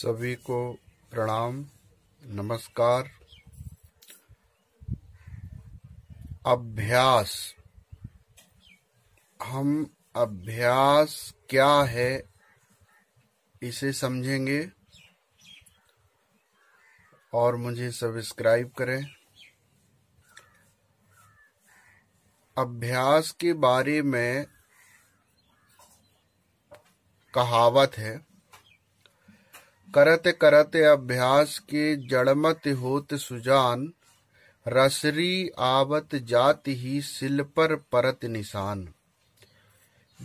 सभी को प्रणाम नमस्कार अभ्यास हम अभ्यास क्या है इसे समझेंगे और मुझे सब्सक्राइब करें अभ्यास के बारे में कहावत है करत करत अभ्यास के जड़मत होत सुजान रसरी आवत जात ही सिल पर परत निशान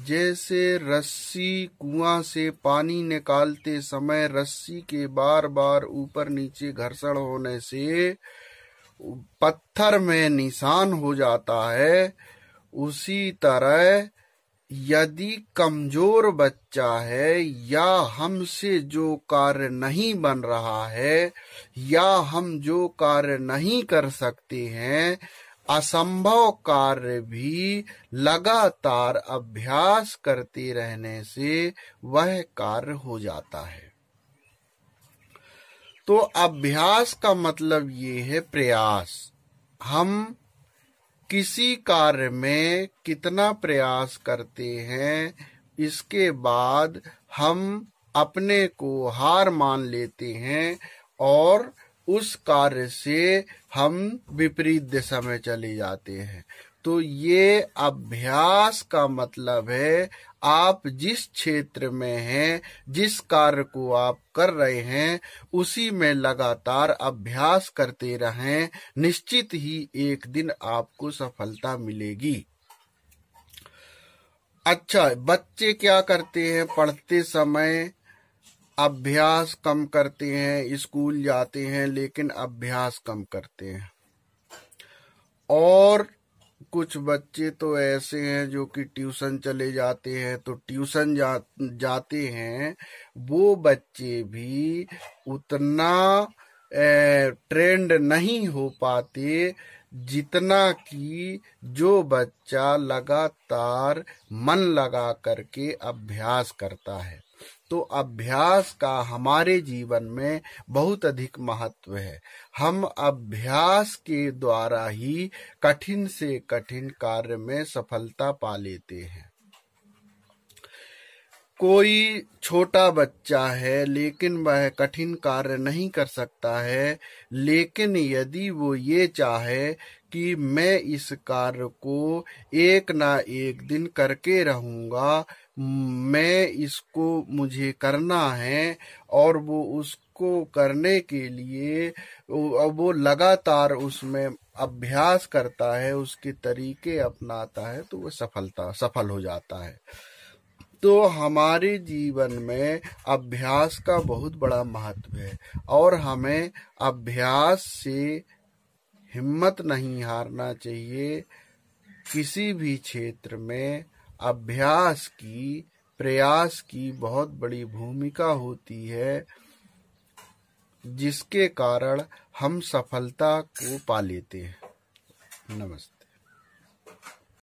जैसे रस्सी कुआं से पानी निकालते समय रस्सी के बार बार ऊपर नीचे घर्षण होने से पत्थर में निशान हो जाता है उसी तरह यदि कमजोर बच्चा है या हमसे जो कार्य नहीं बन रहा है या हम जो कार्य नहीं कर सकते हैं असंभव कार्य भी लगातार अभ्यास करते रहने से वह कार्य हो जाता है तो अभ्यास का मतलब ये है प्रयास हम किसी कार्य में कितना प्रयास करते हैं इसके बाद हम अपने को हार मान लेते हैं और उस कार्य से हम विपरीत दिशा में चले जाते हैं तो ये अभ्यास का मतलब है आप जिस क्षेत्र में हैं जिस कार्य को आप कर रहे हैं उसी में लगातार अभ्यास करते रहें निश्चित ही एक दिन आपको सफलता मिलेगी अच्छा बच्चे क्या करते हैं पढ़ते समय अभ्यास कम करते हैं स्कूल जाते हैं लेकिन अभ्यास कम करते हैं और कुछ बच्चे तो ऐसे हैं जो कि ट्यूशन चले जाते हैं तो ट्यूशन जा, जाते हैं वो बच्चे भी उतना ए, ट्रेंड नहीं हो पाते जितना कि जो बच्चा लगातार मन लगा करके अभ्यास करता है तो अभ्यास का हमारे जीवन में बहुत अधिक महत्व है हम अभ्यास के द्वारा ही कठिन से कठिन कार्य में सफलता पा लेते हैं कोई छोटा बच्चा है लेकिन वह कठिन कार्य नहीं कर सकता है लेकिन यदि वो ये चाहे कि मैं इस कार्य को एक ना एक दिन करके रहूंगा मैं इसको मुझे करना है और वो उसको करने के लिए वो लगातार उसमें अभ्यास करता है उसके तरीके अपनाता है तो वो सफलता सफल हो जाता है तो हमारे जीवन में अभ्यास का बहुत बड़ा महत्व है और हमें अभ्यास से हिम्मत नहीं हारना चाहिए किसी भी क्षेत्र में अभ्यास की प्रयास की बहुत बड़ी भूमिका होती है जिसके कारण हम सफलता को पा लेते हैं नमस्ते